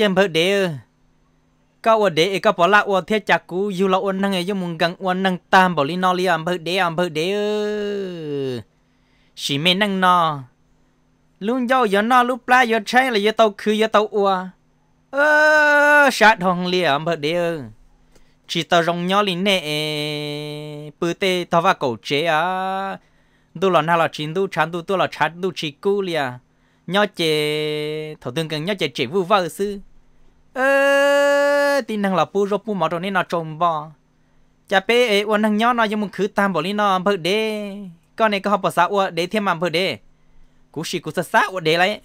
ยังเพิ่เดียวก็อวดเดียวก็ปลาอวดเทียจักกูอยู่ละอวดนั่งไงยมุงกังอวดนั่งตามบอลีนอลีอันเพิ่เดียวอันเพิ่เดียวสิเมนั่งนอลุงเจ้าอย่านอลูกปลาอย่าใช้เลยอย่าเตาคืออย่าเตาอัวเออชาทองเลี่ยมเพิ่เดียว chỉ tao rong nhỏ lin nè bự tê tao va cổ chế à đu lò na lò chín đu chán đu tu lò chán đu chỉ cú liền nhớ chè thầu tương cần nhớ chè chỉ vui vơ sư ơ tin năng là pu rô pu mỏ rồi nên nó trồng bò chả bé ấy uốn thằng nhớ nó giống một khứ tam bỏ đi nó bự đê con này có học bảo sao uốn để thêm mà bự đê cú xì cú sa sa uốn đê lấy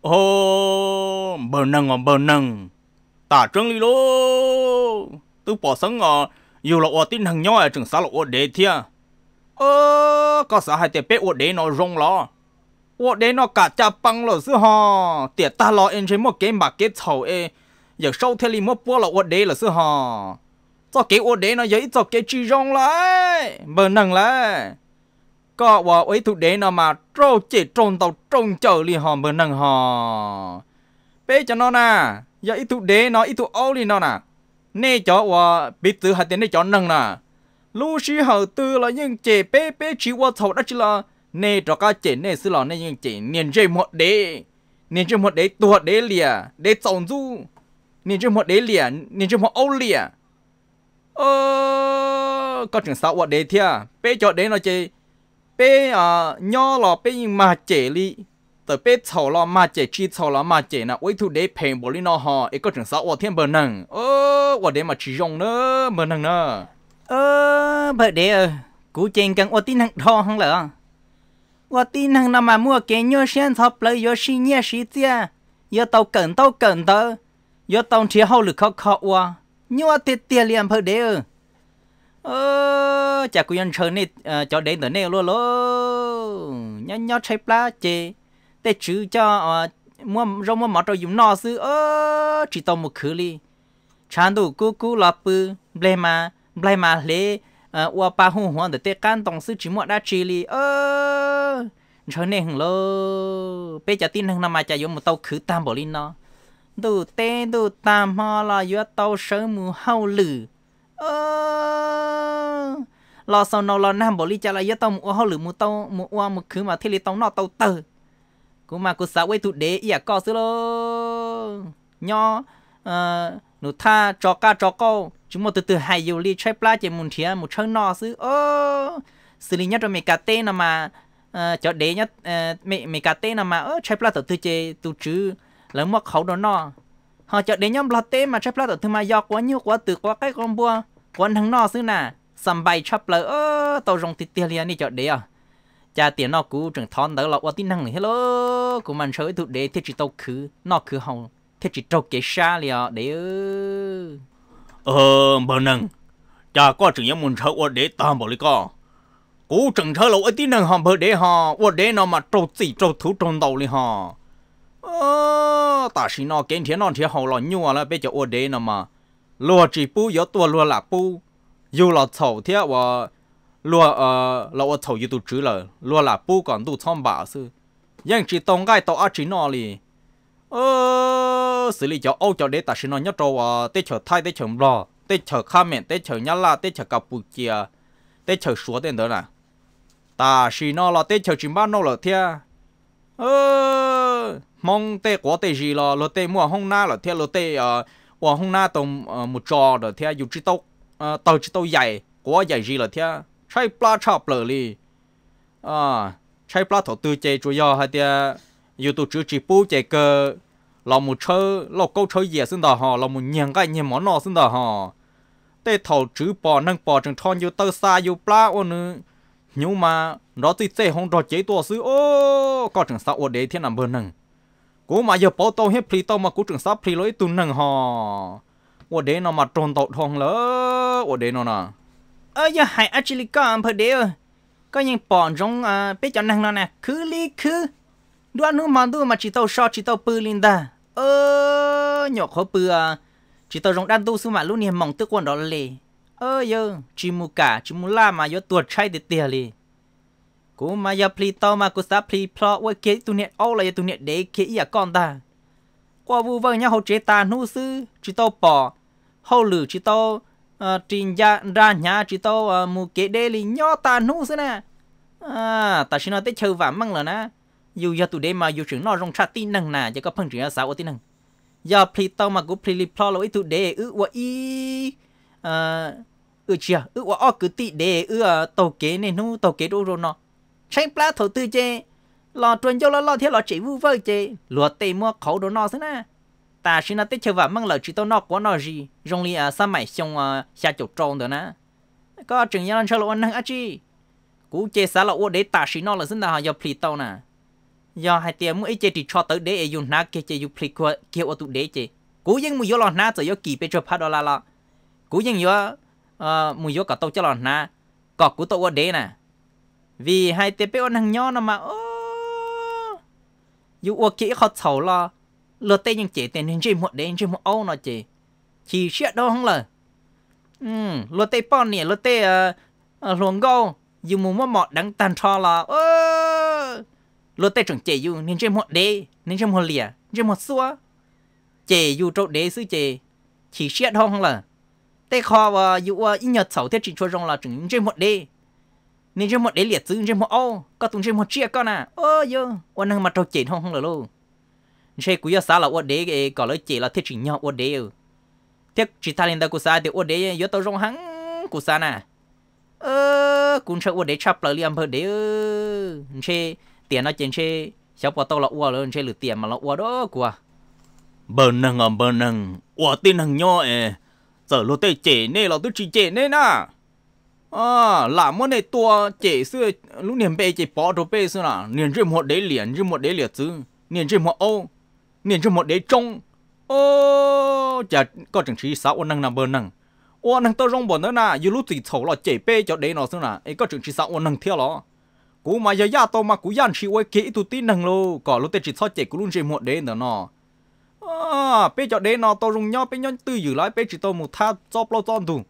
ô bờ nâng à bờ nâng tả trăng đi lô tôi bỏ sống à dù là uốn tin năng nhớ à chẳng sao là uốn đê thia ơ có sao hai tiền bé uốn đê nó rong lo 我哋那家家帮老师哈，爹大老人全部给买给草诶，有收天里莫播了我哋老师哈，做给我哋那有一做给猪肉来，不能来，个我为土地那嘛，做这种到种就里哈不能哈，别叫那呐，有一土地那一土奥里那呐，那叫我别子还得那叫能呐，老师好多了，用这别别吃我草那去了。nè trò cá chén nè sư lò nè như chén niên chơi một đế niên chơi một đế tua đế lìa đế trồng du niên chơi một đế lìa niên chơi một âu lìa ờ có trường sáu quả đế thia bé cho đế nó chơi bé à ờ, nho lò bé mà chè li tờ bé chầu lò mà chè chi chầu lò mà chè nè ôi thu đế phèn bồ li nó hò ấy có trường sáu quả thiên bờ nằng ờ quả đế mà chỉ dùng nữa bờ nằng nữa ờ bờ đế ờ cú chen căng ô tin hằng đo hằng lợ 我弟能那么莫给你先操不有十年时间，要到更到更的，要到之后了考考我，你我爹爹脸不得。ờ chả cứ nhân chơi này cho đến tới này luôn luôn nhá nhá chơi plá chê để chữ cho mua rong mua mỏ cho dùng nọ sư ờ chỉ tao một khử li chán đủ cú cú lọp bư blema blema lê à ờ, qua ba hùng để tê can tổng sư chỉ mua đã chỉ li ơ cho nên hằng lơ bây giờ tin hằng năm mà chạy vô một tàu khứ bỏ linh nó đủ tê đủ tam ho là vô tàu sớm mù hao lử ơ lo sau nó lo nam bỏ linh chạy là vô tàu mù hao lử mù tàu mù qua mà thế li tàu nó tàu tờ cũng mà cô xã quay tụ đế ý à co sư lô ờ nụ tha cho ca cho câu chúng một từ từ hay yêu li chơi plá chỉ một thiệt một chơi nọ xứ ô xử lý nhất rồi mình cà tê nào mà ờ, cho để nhất mình ờ, mình cà tê nào mà ơ chơi plá từ từ chơi từ chữ lớn một khẩu đó nọ họ cho đến nhóm lọt tê mà chơi plá từ từ mà do quá nhiều quá từ quá cái con bua quán thằng nọ xứ nè sầm bay chắp lời ơ tàu rồng thịt tiền liền đi cho để à cha tiền nó cũ trưởng thon đỡ lọt quá tin năng này hello của mình chơi tụ để thiết chỉ tàu khứ nó khứ hồng thiết chỉ tàu kế xa liền để ơ ờ bờ nâng cha có chừng những môn sâu ở để tam bảo lý co cú chừng sâu lâu ở tí nâng hòm bờ để họ ở để nó mà trâu gì trâu thú trâu đầu lý họ ờ ta xin nó kiến thiên nó thiên hậu lo nhua là bây giờ ở để nó mà lúa chỉ pu yếu tua lúa là pu dù là thầu thế và lúa ờ lúa thầu yếu tu chữ là lúa lạc pu còn tu xong bảo sư nhưng chỉ tông cái tàu ở chỉ nó liền ờ xử lý cho ô cho để ta xin nó nhất trâu à tết chờ thay tết chờ lo tết chờ Khmer tết chờ Nhật La cặp chờ kia tết chờ số tên đó là ta xin nó là tết chờ chỉ bán nó là thia ờ mong tết quá tết gì là lo tết mua hôm nay là thia lo tết à ờ, và hôm nay tổng ờ, một trò là thia dù chỉ tàu ờ, tàu chỉ tàu dày quá dài gì là thia chạy pla chọc lờ li à chạy pla thổ tư chơi chủ yếu hay thia youtube tụ chỉ bù chơi cơ เราหมูเชอเราก็เชยเหยียซึ่งต่อหอเราหมูเนียงก็เนียงหมอนอซึ่งต่อหอเต้เท่าจื้อปอนั่งปอจึงทอนอยู่เตอร์ซาอยู่ปลาอ้วนนึงยูมาเราติเจ้หงดอเจ้ตัวซื้อโอ้ก็ถึงสาวเดเทียนอันเบอร์หนึ่งกูมาเยอะเป้าโตให้พลีโตมากูถึงซับพลีเลยตุนหนึ่งหอวเดนอมาตรนตทองเลยวเดนอนะเอออย่าหายอัจฉริกรเพอเดียวก็ยังปอนจงอ่าไปจอนังนอนะคือลีคือด้วยนู้มันด้วยมาจิตเอาชอจิตเอาปืนลินดา ơ nhỏ khó bừa chỉ tao rong đan tu su mà lúc này mong tức quần đó là lì ơ yo chỉ mù cả chỉ mù la mà yo tuột chay để tiền lì cú mà giờ pli to mà cú sắp pli plo với kế tu nè ô là yo tu nè để kế ya con ta qua vu vơ nhau chế ta nu sư chỉ tao bỏ hậu lử chỉ tao ờ, trình ra ra nhà chỉ tao ờ, mù kế đê lì nhỏ ta nu sư nè à ta xin nói tới chơi vả măng là nè dù giờ tụi đây mà dù trưởng nó rong tra tin năng nà giờ có phân trưởng xã ở tin năng giờ pli tao mà cũng pli li plo lỗi tụi đây ư wa i ờ, ừ ư chia ư wa o cứ tị đề ư tàu kế này nu tàu kế đâu rồi nó chạy pla thầu tư chê lò tuần cho lò lò thế lò chỉ vu vơ chê lúa tê mua khẩu đồ nó thế na ta xin nói tết chơi vợ mang lời chỉ tao nó quá nó gì rong li à sao mày xong à ờ, xa chỗ tròn đó na có chừng nhau ăn chơi lò ăn năng á chi cú chơi xá lò ô để ta xin nó là xin là họ giờ pli tao nè do hai tiếng ấy chơi chỉ cho tới để ấy dùng nát kia chơi dùng play qua kia ở tụ để chơi cố gắng mua vô lon nát rồi vô kỳ bây giờ phát đô la lo cố gắng vô mua vô cả tàu cho lon nát, cọ cú tàu ô để nè vì hai tiếng bây năng nhỏ nó mà ô dù ô kia khó sầu lo lừa tên nhưng chỉ tên nên chỉ một đến chỉ một ô nó chỉ chỉ sẽ đâu không lời ừ lừa tên bọn nè lừa tên ờ, ờ, luồng gâu dù mua mọt đắng tàn cho là ơ lúa tay trồng chè du nên chém một đế nên chém một lìa chém một xua chè du trâu đế xứ chè chỉ xét không là tay kho và du ít nhật sầu thiết chỉ cho rong là trồng chém một đế nên chém một đế liệt xứ chém một ô có tung chém một chia con à ơ yo quan năng mà trâu chè không không là luôn chế cú yo xả là ô đế cái có lời chè là thiết chỉ nhau ô đế thiết chỉ ta lên đây cú xả thì ô đế yo tao rong hắn cú xả nè ơ cũng sợ ô đế chắp lời liam phơi đế chế tiền nó trên xe cháu bỏ tao là uo lên xe lử tiền mà là uo đó của bờ nâng ở à, bờ nâng uo tin nâng nhỏ ê giờ lô tê chế nè là tôi chỉ chế nè na à làm món này tua chế xưa lúc niệm bê chế bỏ đồ bê xưa là niệm riêng một đế liền riêng một đế liệt chứ niệm riêng một ô niệm riêng một đế trông ô chả có chẳng chỉ sáu uo nâng nằm bờ nâng uo nâng tao rong bỏ nữa na dù lúc thì thầu là chế bê cho đế nó xưa là ấy có chẳng chỉ sáu uo nâng theo nó cú mà giờ ya to mà cú yan chỉ quay kỹ tụt tin năng lô cỏ lô tê chỉ thoát chạy cú luôn chỉ một đến nữa nọ à bây giờ đến nó to rung nhau bây giờ tư giữ lại bây chỉ to một tha cho lo cho tụ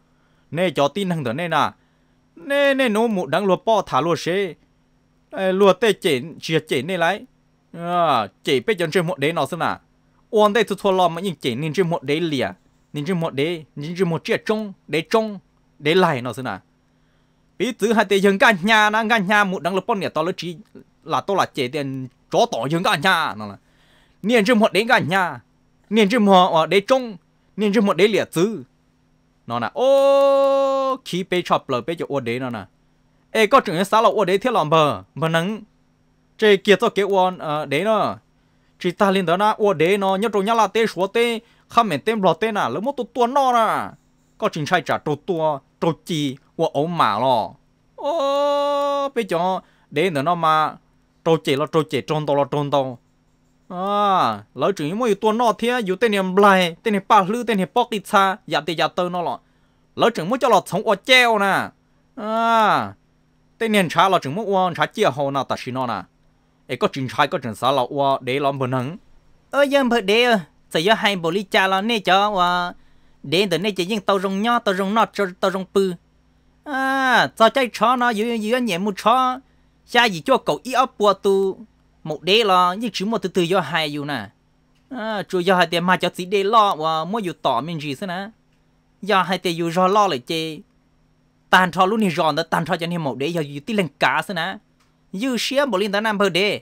nè cho tin năng nữa nè nà nè nè nó một đằng lúa po thả lúa xe lúa tê chỉ chỉ chỉ nè lại à chỉ bây giờ chỉ đến nó xem nà ôn đây tụt thua lo mà nhìn chỉ nên chỉ một đến lìa nên chỉ một đến nên chỉ một chiếc trông để trông để lại nó xem nà ý thứ hai tiền dân cả nhà nó cả nhà một đằng lập bọn nhà to lớn chỉ là to là chế tiền chó tỏ dừng cả nhà nó là niên chim họ đến cả nhà niên chim họ ở để trông niên chim họ để liệt thứ nó là ô khi bê chọc lờ bê cho ô đấy nó là ê có chuyện sao là ô đấy thiết lòng bờ mà nắng chế kia cho cái ô ờ, đấy nó chỉ ta lên đó na ô đấy nó nhớ trong nhà là tê số tê không mệt tê lọ tê nà lỡ mất tụt tuần nó nà có chuyện sai trả tụt tua tổ chi của ông mà lo ô bây giờ để nữa nó mà tổ chỉ là tổ chỉ trôn to là trôn to à lỡ chuyện mỗi tua nó thế dù tên niệm lại tên niệm ba lư tên niệm bóc đi xa giả tiền giả tơ nó lọ lỡ chuyện mỗi cho lọ sống ở treo nè à tên niệm trả lỡ chuyện mỗi uống trả chia hồ nào ta xin nó nè ấy có chuyện trái có chuyện sao lỡ, uống để làm bữa nắng ơ giờ bữa để giờ hai bộ ly trà lọ nè cho uống đến từ nay chỉ riêng tàu rồng nho tàu rồng nọ tàu rồng bự à cho chạy chó nó dưới dưới nhẹ mu chó cha gì cho cậu ít ấp bùa tu một đế lo như chúng một từ từ do hai dù nè à chú do hai tiền mà cho tí đế lo và mỗi dù tỏ mình gì thế nè do hai tiền dù do lo lại chê tàn cho luôn thì giòn đó tàn cho cho nên một đế giờ dù tí lên cá thế nè dư xía bộ liên tới nam bờ đế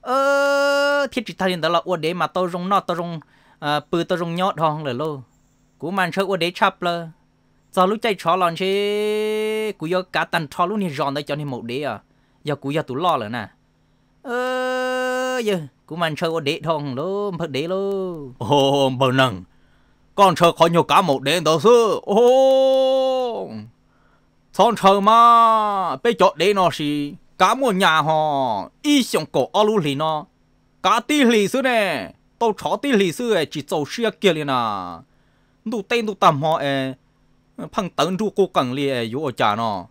ơ thiết chỉ thay liên tới là ô đế mà rồng rong nọ rồng à bự tôi rồng nhót hòn lời lô cú màn sơ uất đế chập lơ giờ lúc chạy chó lon chứ cú giờ cá tần thò lúc này giòn đây cho nên một đế à giờ cú giờ tủ lo rồi nè ơ giờ cú màn sơ uất đế thong lô phật đế lô ô bờ nằng con sơ khó nhiều cá một đế đó sư ô son sơ mà bây chọn đế nó gì cá một nhà ho, y xong cổ alu lì nó cá tí lì sư nè tao chó tí lì sư chỉ trâu xia kia liền à đủ tên đủ tầm họ ê phăng tấn ru cô cẳng li ê ở chả nó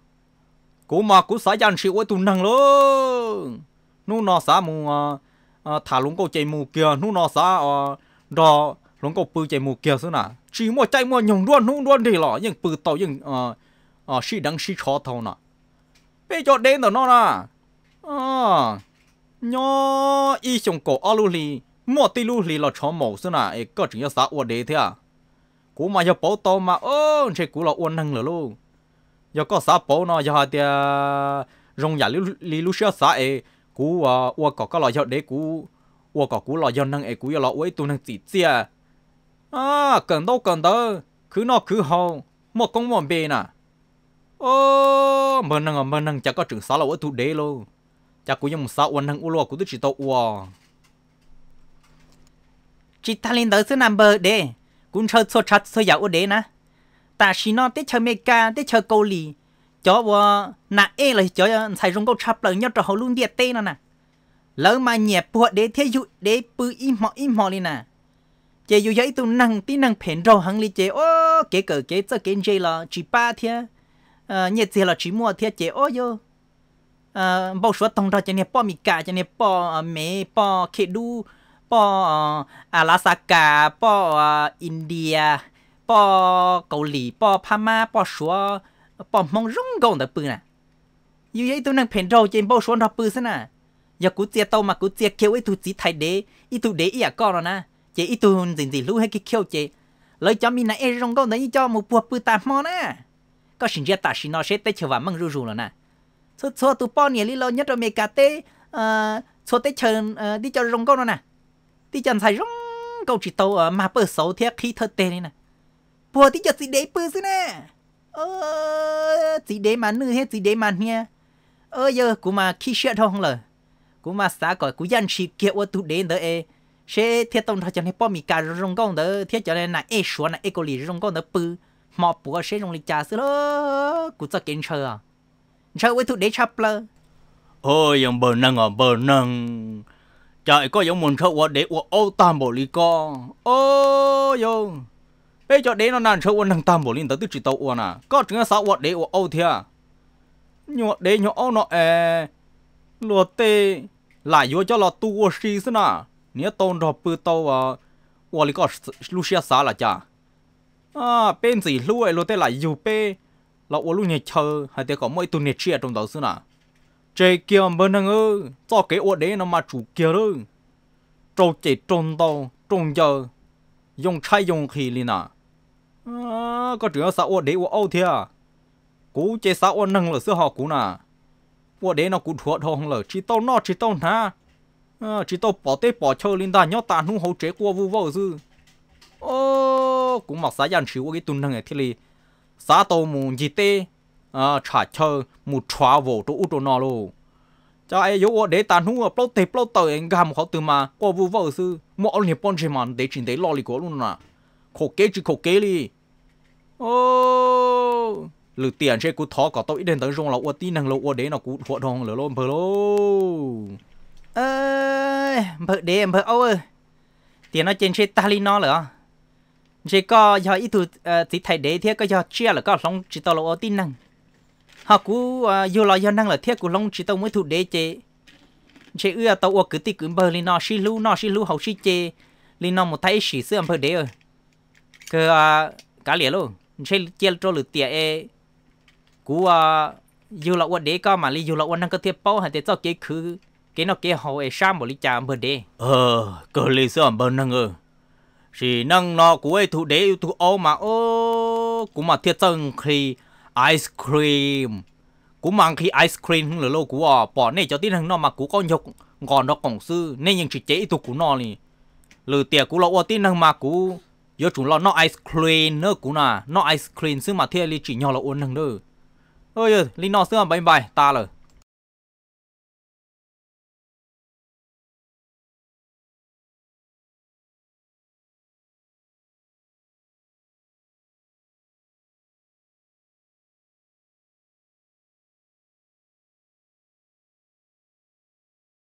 cố mà cố xã dân sĩ ôi tụ năng luôn nu nó xã mù ờ, ờ, thả lúng câu chạy mù kia nu nó xã ờ, đò lúng câu bự chạy mù kia xứ nà chỉ mua chạy mua nhồng đuôn nu đuôn đi lọ nhưng bự tàu nhưng à sĩ đăng sĩ chó thâu nà bây giờ đến đó nó nà ờ nhỏ y chồng cổ alu li mò tí lu li là chó mổ xứ nà ấy có chỉ là xã ua đế thế à cú mà giờ bố to mà ơ chỉ cú là uốn năng nữa luôn có sao bố nó giờ hai à, rong giả lý lúc xưa sao cú à uo có cái loại giờ đấy cú uo có cú loại giờ năng cú giờ là uo tu năng chỉ chia à cần đâu cần đâu cứ nó cứ hậu một công một bên à ô mình năng mình năng chắc có trường sao là uo tu đấy luôn chắc cú dùng sao uốn năng uo cú tu chỉ tàu uo chỉ lên tới số number đấy cũng chơi số chặt số giàu ở đấy na, ta chỉ nói tết chơi mega tết chơi câu lì cho vợ na e là cho xài ờ, dùng câu chập lần nhất cho hậu luôn địa tê nè nè lỡ mà nhẹ buộc để thế dụ để bự im mọ im mọ đi nè chơi dụ giấy tụ năng tí năng phèn rồi hăng li chơi, ô kế cờ kế cho kế chế là chỉ ba thế ờ nhẹ chơi là chỉ mua thế chơi ô yo ờ bao số tông ra cho nè bỏ mì cả cho nè bỏ ờ, mè bỏ khế đu po ờ, Alaska po ờ, India po Cầu Lì po Pama po Sủa po Mông Rung gồm tờ nè như vậy tôi đang phèn râu trên bao số nó nè giờ cú chia tàu mà cú chia kêu ấy tôi chỉ thay đế ý đế ý à con rồi nè chị ý tôi gì gì lưu hay cái kêu chị lời cho mình là e rong gồm đấy cho một buộc bư tạm mò nè có sinh ra ta sinh nó sẽ tới chờ và măng rù rù rồi nè số số tụi po nhỉ lý lo nhất rồi mẹ cà tê số ờ, tới chờ đi cho rong gồm rồi nè thì chẳng xài rong câu chỉ tàu ở mà bờ xấu thiệt khi thơ tê này nè bùa thì chân gì đấy bờ xí nè ờ gì đấy mà nữ hết gì đấy mà nha ờ giờ cú mà khi xe thông lờ cú mà xã gọi cú dân chỉ kia ở tụ đến đó e sẽ thiết tông thật chẳng nên bỏ mì cà rong con đó thiệt cho nên là e xuống là e có lì rong con đó bự mà bùa sẽ rong lì trà xí lơ cũng cho kiến chờ à chờ ô tụ đấy chập lơ ôi ông bờ năng à bờ năng trời có giống số sâu để của ô tam bồ li co ô yo bây giờ đến nó nàn sâu năng tam bồ li tới tức chỉ tàu uo nà có chứng sao uo để của ô thia nhọ để nhọ ô nó e lúa tê lại vô cho lọ tu uo xì xí nà nhớ tôn rồi bự tàu à ờ, uo li co lu xá là cha, à bên gì lu ấy lúa tê lại vô bê lọ uo lu nhẹ chờ hay thế có mỗi tu nhẹ chia trong đầu xí nà chế kia bên thằng ơi, cho cái ổ đấy nó mà chủ kia đó trâu chế trôn tàu trôn giờ dùng chai dùng khí liền à có chuyện sao ổ đấy ổ âu thế à cú chế sao ổ nâng là xưa họ cú nà ổ đấy nó cú thuận thong là chỉ tàu nọ chỉ tao na à, chỉ tàu bỏ tê bỏ chơi liền ta nhớ ta nu hậu chế qua vu vô dư ô cũng mặc xã dân chịu cái tuần thằng ấy thế lì xã tàu mù gì tê à trả chờ một xóa vô trụ trụ nó luôn cho ai yếu để tàn hú ở bao tệp bao tờ anh gam khó từ mà qua vụ vợ sư mỗi ông hiệp bọn chỉ mà để chỉ để lo lì của luôn à khổ kế chứ khổ kế đi ô lử tiền sẽ cú thó có tôi đến tới rong là ô tí năng lâu ô để nó cú hộ đồng lửa lôm bờ lô ơ bờ để bờ ô ơ tiền nó trên xe tali nó lửa chỉ có do ít thứ chỉ ờ, thay để thế có do chia là có lòng chỉ tao là ô tí năng họ cú à, dù lo do năng là thiết của long chỉ tao mới thụ đế chế chế ưa tàu ua cử ti cử bờ lên nó xí lú nó xí lú hậu xí chế lên nó một tay xí xưa bờ đế rồi cơ à, cả lẽ luôn chế chia cho lửa tiệt e cú à, dù là ua đế có mà li dù là ua năng có thiết bao hay thiết cho kế cứ cái nó kế hậu e sam bỏ li chà bờ đế ờ cơ li xưa bờ năng ờ chỉ năng nó của ấy e thụ đế yêu thụ ô mà ô cũng mà thiết chân khi ice cream cú mang khi ice cream lửa lâu cú à bỏ này cho tin thằng nó mà cú có nhục còn nó cổng sư nên nhưng chỉ chế tụ cú nó nè lừa tiệt cú lâu tin thằng mà cú giờ chúng lo nó ice cream nữa cú nà nó ice cream xứ mà thiệt li chỉ nhỏ là uống thằng nữa ơi li nó xưa bye bye ta rồi